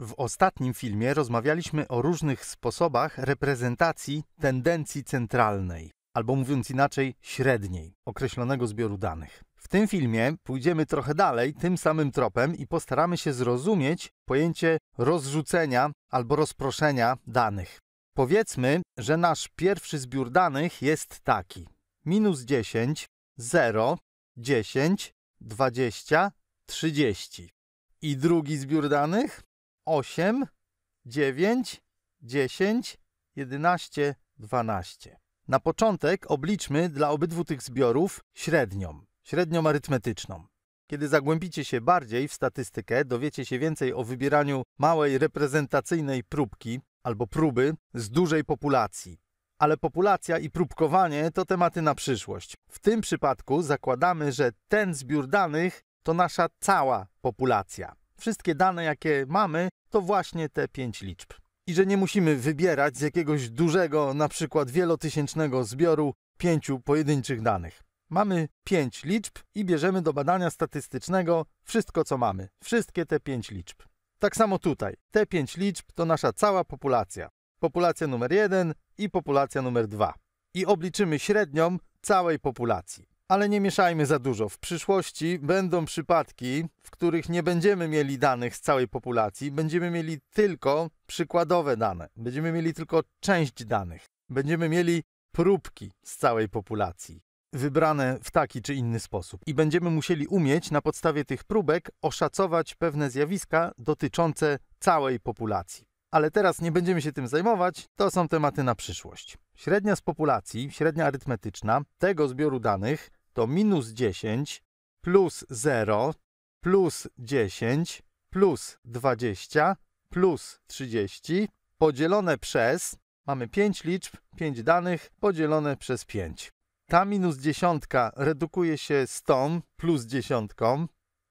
W ostatnim filmie rozmawialiśmy o różnych sposobach reprezentacji tendencji centralnej, albo mówiąc inaczej, średniej, określonego zbioru danych. W tym filmie pójdziemy trochę dalej tym samym tropem i postaramy się zrozumieć pojęcie rozrzucenia albo rozproszenia danych. Powiedzmy, że nasz pierwszy zbiór danych jest taki: minus 10, 0, 10, 20, 30. I drugi zbiór danych? 8, 9, 10, 11, 12. Na początek obliczmy dla obydwu tych zbiorów średnią, średnią arytmetyczną. Kiedy zagłębicie się bardziej w statystykę, dowiecie się więcej o wybieraniu małej reprezentacyjnej próbki albo próby z dużej populacji. Ale populacja i próbkowanie to tematy na przyszłość. W tym przypadku zakładamy, że ten zbiór danych to nasza cała populacja wszystkie dane, jakie mamy, to właśnie te pięć liczb. I że nie musimy wybierać z jakiegoś dużego, na przykład wielotysięcznego zbioru pięciu pojedynczych danych. Mamy pięć liczb i bierzemy do badania statystycznego wszystko, co mamy. Wszystkie te pięć liczb. Tak samo tutaj. Te pięć liczb to nasza cała populacja. Populacja numer jeden i populacja numer dwa. I obliczymy średnią całej populacji. Ale nie mieszajmy za dużo. W przyszłości będą przypadki, w których nie będziemy mieli danych z całej populacji, będziemy mieli tylko przykładowe dane, będziemy mieli tylko część danych, będziemy mieli próbki z całej populacji, wybrane w taki czy inny sposób. I będziemy musieli umieć na podstawie tych próbek oszacować pewne zjawiska dotyczące całej populacji. Ale teraz nie będziemy się tym zajmować, to są tematy na przyszłość. Średnia z populacji, średnia arytmetyczna tego zbioru danych to minus 10 plus 0 plus 10 plus 20 plus 30 podzielone przez, mamy 5 liczb, 5 danych podzielone przez 5. Ta minus dziesiątka redukuje się z tą plus dziesiątką,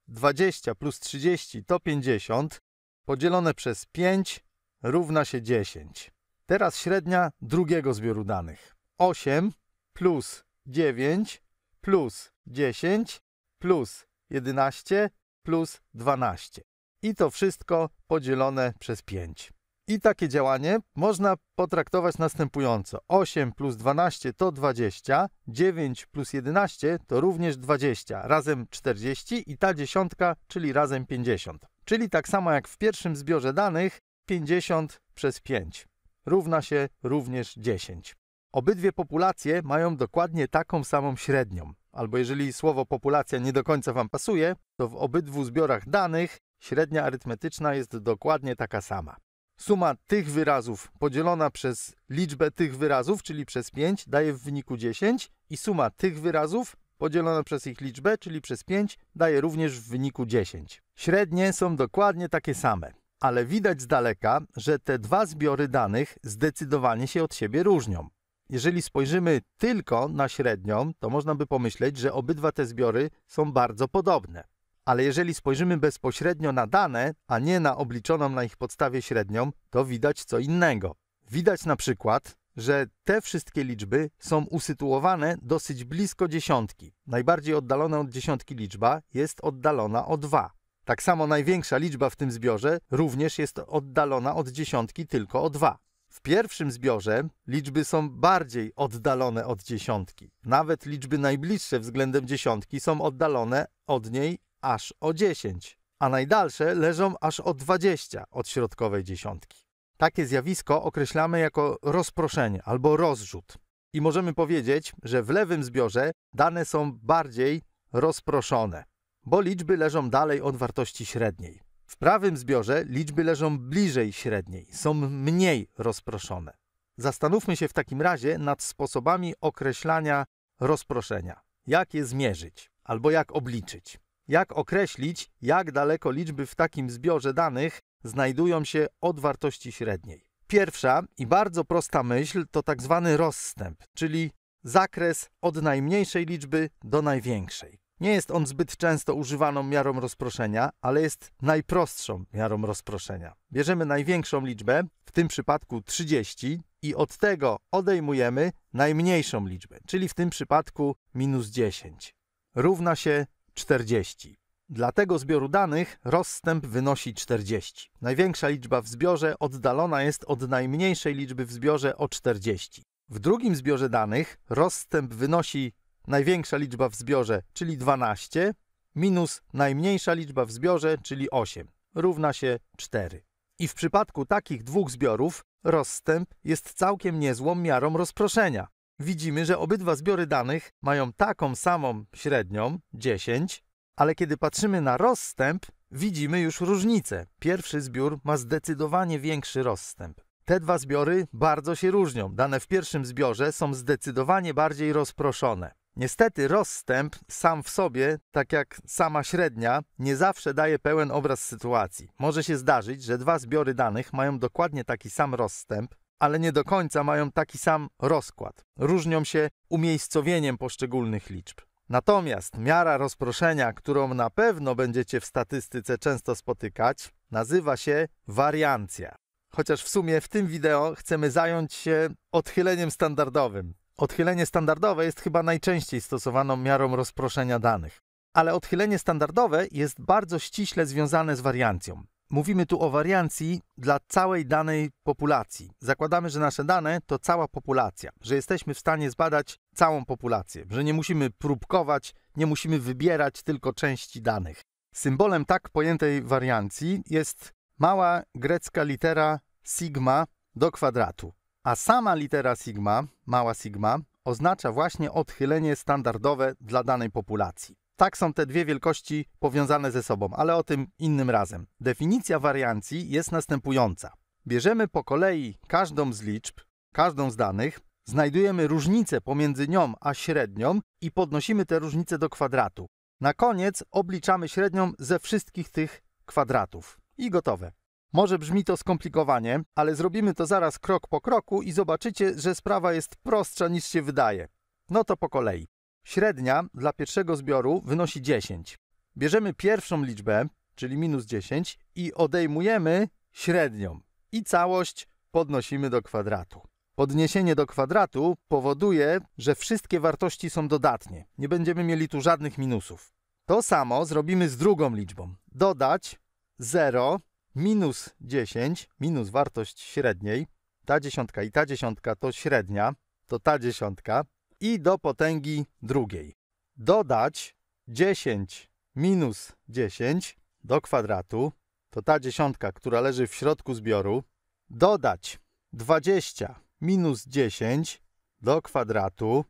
20 plus 30 to 50, podzielone przez 5 równa się 10. Teraz średnia drugiego zbioru danych. 8 plus 9 plus 10 plus 11 plus 12. I to wszystko podzielone przez 5. I takie działanie można potraktować następująco. 8 plus 12 to 20, 9 plus 11 to również 20, razem 40 i ta dziesiątka, czyli razem 50. Czyli tak samo jak w pierwszym zbiorze danych, 50 przez 5 równa się również 10. Obydwie populacje mają dokładnie taką samą średnią. Albo jeżeli słowo populacja nie do końca Wam pasuje, to w obydwu zbiorach danych średnia arytmetyczna jest dokładnie taka sama. Suma tych wyrazów podzielona przez liczbę tych wyrazów, czyli przez 5, daje w wyniku 10 i suma tych wyrazów podzielona przez ich liczbę, czyli przez 5, daje również w wyniku 10. Średnie są dokładnie takie same, ale widać z daleka, że te dwa zbiory danych zdecydowanie się od siebie różnią jeżeli spojrzymy tylko na średnią, to można by pomyśleć, że obydwa te zbiory są bardzo podobne. Ale jeżeli spojrzymy bezpośrednio na dane, a nie na obliczoną na ich podstawie średnią, to widać co innego. Widać na przykład, że te wszystkie liczby są usytuowane dosyć blisko dziesiątki. Najbardziej oddalona od dziesiątki liczba jest oddalona o 2. Tak samo największa liczba w tym zbiorze również jest oddalona od dziesiątki tylko o 2. W pierwszym zbiorze liczby są bardziej oddalone od dziesiątki. Nawet liczby najbliższe względem dziesiątki są oddalone od niej aż o 10, a najdalsze leżą aż o 20 od środkowej dziesiątki. Takie zjawisko określamy jako rozproszenie albo rozrzut. I możemy powiedzieć, że w lewym zbiorze dane są bardziej rozproszone, bo liczby leżą dalej od wartości średniej. W prawym zbiorze liczby leżą bliżej średniej, są mniej rozproszone. Zastanówmy się w takim razie nad sposobami określania rozproszenia. Jak je zmierzyć albo jak obliczyć? Jak określić, jak daleko liczby w takim zbiorze danych znajdują się od wartości średniej? Pierwsza i bardzo prosta myśl to tak zwany rozstęp, czyli zakres od najmniejszej liczby do największej. Nie jest on zbyt często używaną miarą rozproszenia, ale jest najprostszą miarą rozproszenia. Bierzemy największą liczbę, w tym przypadku 30, i od tego odejmujemy najmniejszą liczbę, czyli w tym przypadku minus 10. Równa się 40. Dla tego zbioru danych rozstęp wynosi 40. Największa liczba w zbiorze oddalona jest od najmniejszej liczby w zbiorze o 40. W drugim zbiorze danych rozstęp wynosi największa liczba w zbiorze, czyli 12, minus najmniejsza liczba w zbiorze, czyli 8, równa się 4. I w przypadku takich dwóch zbiorów rozstęp jest całkiem niezłą miarą rozproszenia. Widzimy, że obydwa zbiory danych mają taką samą średnią 10, ale kiedy patrzymy na rozstęp, widzimy już różnicę. Pierwszy zbiór ma zdecydowanie większy rozstęp. Te dwa zbiory bardzo się różnią. Dane w pierwszym zbiorze są zdecydowanie bardziej rozproszone. Niestety rozstęp sam w sobie, tak jak sama średnia, nie zawsze daje pełen obraz sytuacji. Może się zdarzyć, że dwa zbiory danych mają dokładnie taki sam rozstęp, ale nie do końca mają taki sam rozkład. Różnią się umiejscowieniem poszczególnych liczb. Natomiast miara rozproszenia, którą na pewno będziecie w statystyce często spotykać, nazywa się wariancja. Chociaż w sumie w tym wideo chcemy zająć się odchyleniem standardowym, Odchylenie standardowe jest chyba najczęściej stosowaną miarą rozproszenia danych, ale odchylenie standardowe jest bardzo ściśle związane z wariancją. Mówimy tu o wariancji dla całej danej populacji. Zakładamy, że nasze dane to cała populacja, że jesteśmy w stanie zbadać całą populację, że nie musimy próbkować, nie musimy wybierać tylko części danych. Symbolem tak pojętej wariancji jest mała grecka litera sigma do kwadratu. A sama litera sigma, mała sigma, oznacza właśnie odchylenie standardowe dla danej populacji. Tak są te dwie wielkości powiązane ze sobą, ale o tym innym razem. Definicja wariancji jest następująca. Bierzemy po kolei każdą z liczb, każdą z danych, znajdujemy różnicę pomiędzy nią a średnią i podnosimy tę różnicę do kwadratu. Na koniec obliczamy średnią ze wszystkich tych kwadratów. I gotowe. Może brzmi to skomplikowanie, ale zrobimy to zaraz krok po kroku i zobaczycie, że sprawa jest prostsza niż się wydaje. No to po kolei. Średnia dla pierwszego zbioru wynosi 10. Bierzemy pierwszą liczbę, czyli minus 10 i odejmujemy średnią i całość podnosimy do kwadratu. Podniesienie do kwadratu powoduje, że wszystkie wartości są dodatnie. Nie będziemy mieli tu żadnych minusów. To samo zrobimy z drugą liczbą. Dodać 0 minus 10, minus wartość średniej, ta dziesiątka i ta dziesiątka to średnia, to ta dziesiątka, i do potęgi drugiej. Dodać 10 minus 10 do kwadratu, to ta dziesiątka, która leży w środku zbioru, dodać 20 minus 10 do kwadratu,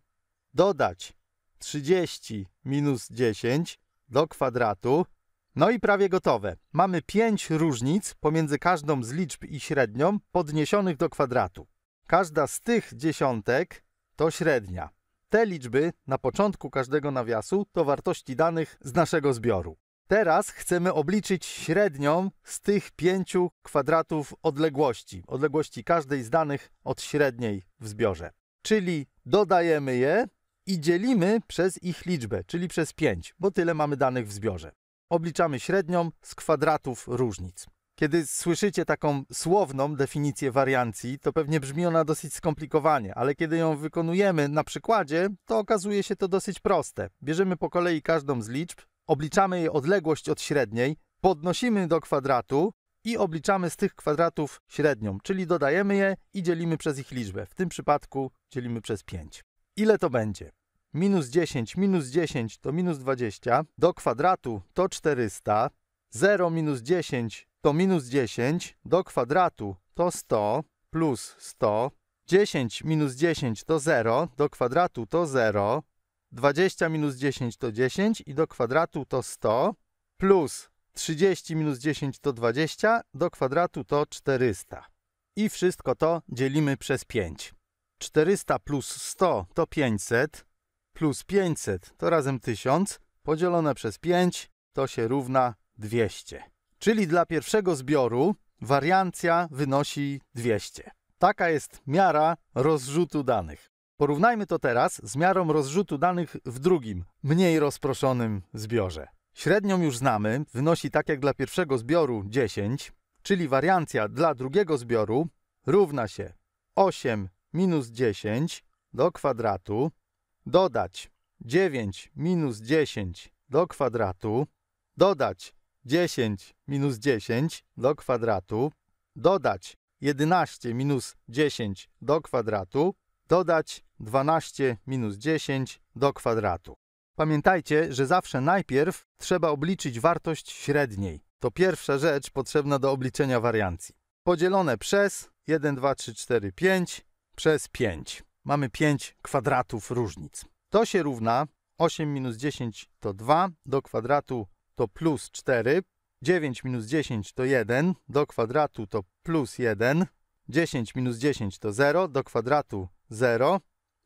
dodać 30 minus 10 do kwadratu, no i prawie gotowe. Mamy pięć różnic pomiędzy każdą z liczb i średnią podniesionych do kwadratu. Każda z tych dziesiątek to średnia. Te liczby na początku każdego nawiasu to wartości danych z naszego zbioru. Teraz chcemy obliczyć średnią z tych pięciu kwadratów odległości, odległości każdej z danych od średniej w zbiorze. Czyli dodajemy je i dzielimy przez ich liczbę, czyli przez 5, bo tyle mamy danych w zbiorze obliczamy średnią z kwadratów różnic. Kiedy słyszycie taką słowną definicję wariancji, to pewnie brzmi ona dosyć skomplikowanie, ale kiedy ją wykonujemy na przykładzie, to okazuje się to dosyć proste. Bierzemy po kolei każdą z liczb, obliczamy jej odległość od średniej, podnosimy do kwadratu i obliczamy z tych kwadratów średnią, czyli dodajemy je i dzielimy przez ich liczbę. W tym przypadku dzielimy przez 5. Ile to będzie? minus 10 minus 10 to minus 20, do kwadratu to 400, 0 minus 10 to minus 10, do kwadratu to 100 plus 100, 10 minus 10 to 0, do kwadratu to 0, 20 minus 10 to 10 i do kwadratu to 100, plus 30 minus 10 to 20, do kwadratu to 400. I wszystko to dzielimy przez 5. 400 plus 100 to 500, plus 500 to razem 1000 podzielone przez 5 to się równa 200. Czyli dla pierwszego zbioru wariancja wynosi 200. Taka jest miara rozrzutu danych. Porównajmy to teraz z miarą rozrzutu danych w drugim, mniej rozproszonym zbiorze. Średnią już znamy, wynosi tak jak dla pierwszego zbioru 10, czyli wariancja dla drugiego zbioru równa się 8 minus 10 do kwadratu dodać 9 minus 10 do kwadratu, dodać 10 minus 10 do kwadratu, dodać 11 minus 10 do kwadratu, dodać 12 minus 10 do kwadratu. Pamiętajcie, że zawsze najpierw trzeba obliczyć wartość średniej. To pierwsza rzecz potrzebna do obliczenia wariancji. Podzielone przez 1, 2, 3, 4, 5 przez 5 mamy 5 kwadratów różnic. To się równa 8 minus 10 to 2, do kwadratu to plus 4, 9 minus 10 to 1, do kwadratu to plus 1, 10 minus 10 to 0, do kwadratu 0,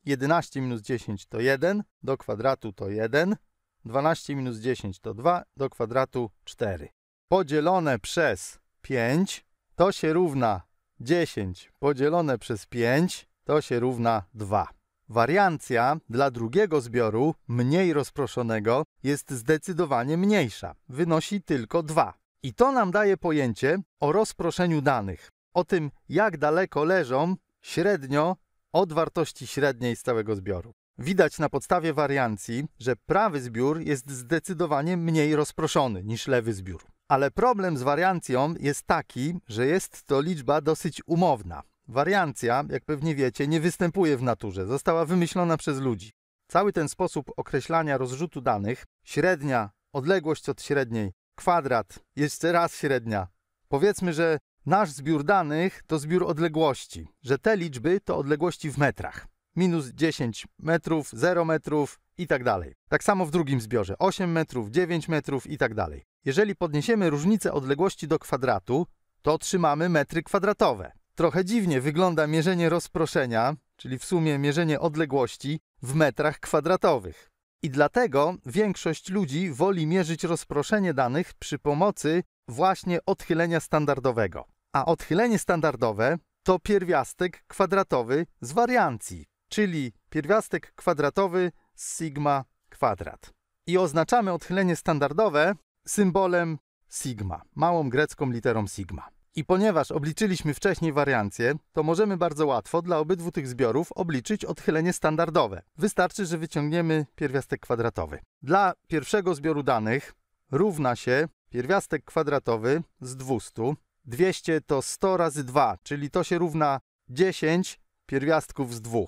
11 minus 10 to 1, do kwadratu to 1, 12 minus 10 to 2, do kwadratu 4. Podzielone przez 5 to się równa 10 podzielone przez 5, to się równa 2. Wariancja dla drugiego zbioru, mniej rozproszonego, jest zdecydowanie mniejsza. Wynosi tylko 2. I to nam daje pojęcie o rozproszeniu danych, o tym, jak daleko leżą średnio od wartości średniej z całego zbioru. Widać na podstawie wariancji, że prawy zbiór jest zdecydowanie mniej rozproszony niż lewy zbiór. Ale problem z wariancją jest taki, że jest to liczba dosyć umowna. Wariancja, jak pewnie wiecie, nie występuje w naturze, została wymyślona przez ludzi. Cały ten sposób określania rozrzutu danych, średnia, odległość od średniej, kwadrat, jeszcze raz średnia. Powiedzmy, że nasz zbiór danych to zbiór odległości, że te liczby to odległości w metrach. Minus 10 metrów, 0 metrów i tak dalej. Tak samo w drugim zbiorze 8 metrów, 9 metrów i tak dalej. Jeżeli podniesiemy różnicę odległości do kwadratu, to otrzymamy metry kwadratowe. Trochę dziwnie wygląda mierzenie rozproszenia, czyli w sumie mierzenie odległości, w metrach kwadratowych. I dlatego większość ludzi woli mierzyć rozproszenie danych przy pomocy właśnie odchylenia standardowego. A odchylenie standardowe to pierwiastek kwadratowy z wariancji, czyli pierwiastek kwadratowy z sigma kwadrat. I oznaczamy odchylenie standardowe symbolem sigma, małą grecką literą sigma. I ponieważ obliczyliśmy wcześniej wariancję, to możemy bardzo łatwo dla obydwu tych zbiorów obliczyć odchylenie standardowe. Wystarczy, że wyciągniemy pierwiastek kwadratowy. Dla pierwszego zbioru danych równa się pierwiastek kwadratowy z 200. 200 to 100 razy 2, czyli to się równa 10 pierwiastków z 2.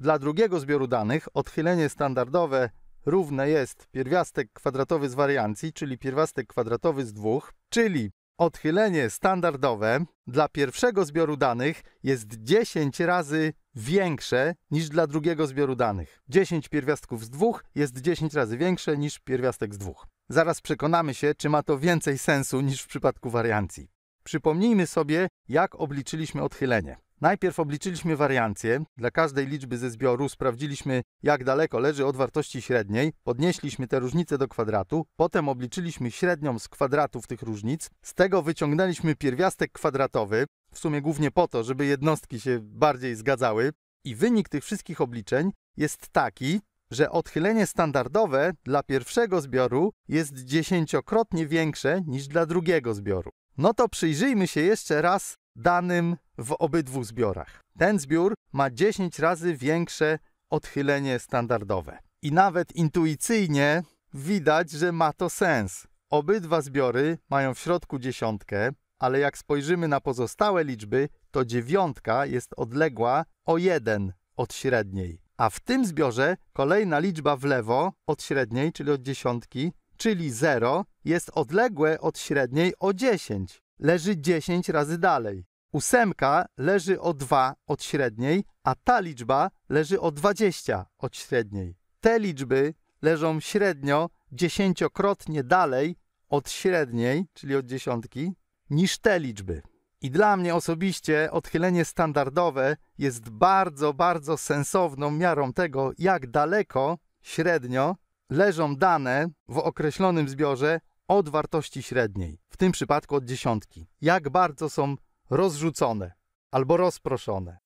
Dla drugiego zbioru danych odchylenie standardowe równe jest pierwiastek kwadratowy z wariancji, czyli pierwiastek kwadratowy z 2, czyli Odchylenie standardowe dla pierwszego zbioru danych jest 10 razy większe niż dla drugiego zbioru danych. 10 pierwiastków z dwóch jest 10 razy większe niż pierwiastek z dwóch. Zaraz przekonamy się, czy ma to więcej sensu niż w przypadku wariancji. Przypomnijmy sobie, jak obliczyliśmy odchylenie. Najpierw obliczyliśmy wariancję. Dla każdej liczby ze zbioru sprawdziliśmy, jak daleko leży od wartości średniej, podnieśliśmy te różnice do kwadratu, potem obliczyliśmy średnią z kwadratów tych różnic, z tego wyciągnęliśmy pierwiastek kwadratowy, w sumie głównie po to, żeby jednostki się bardziej zgadzały. I wynik tych wszystkich obliczeń jest taki, że odchylenie standardowe dla pierwszego zbioru jest dziesięciokrotnie większe niż dla drugiego zbioru. No to przyjrzyjmy się jeszcze raz danym w obydwu zbiorach. Ten zbiór ma 10 razy większe odchylenie standardowe. I nawet intuicyjnie widać, że ma to sens. Obydwa zbiory mają w środku dziesiątkę, ale jak spojrzymy na pozostałe liczby, to dziewiątka jest odległa o 1 od średniej. A w tym zbiorze kolejna liczba w lewo od średniej, czyli od dziesiątki, czyli 0, jest odległe od średniej o 10 leży 10 razy dalej. Ósemka leży o 2 od średniej, a ta liczba leży o 20 od średniej. Te liczby leżą średnio dziesięciokrotnie dalej od średniej, czyli od dziesiątki, niż te liczby. I dla mnie osobiście odchylenie standardowe jest bardzo, bardzo sensowną miarą tego, jak daleko średnio leżą dane w określonym zbiorze od wartości średniej, w tym przypadku od dziesiątki, jak bardzo są rozrzucone albo rozproszone.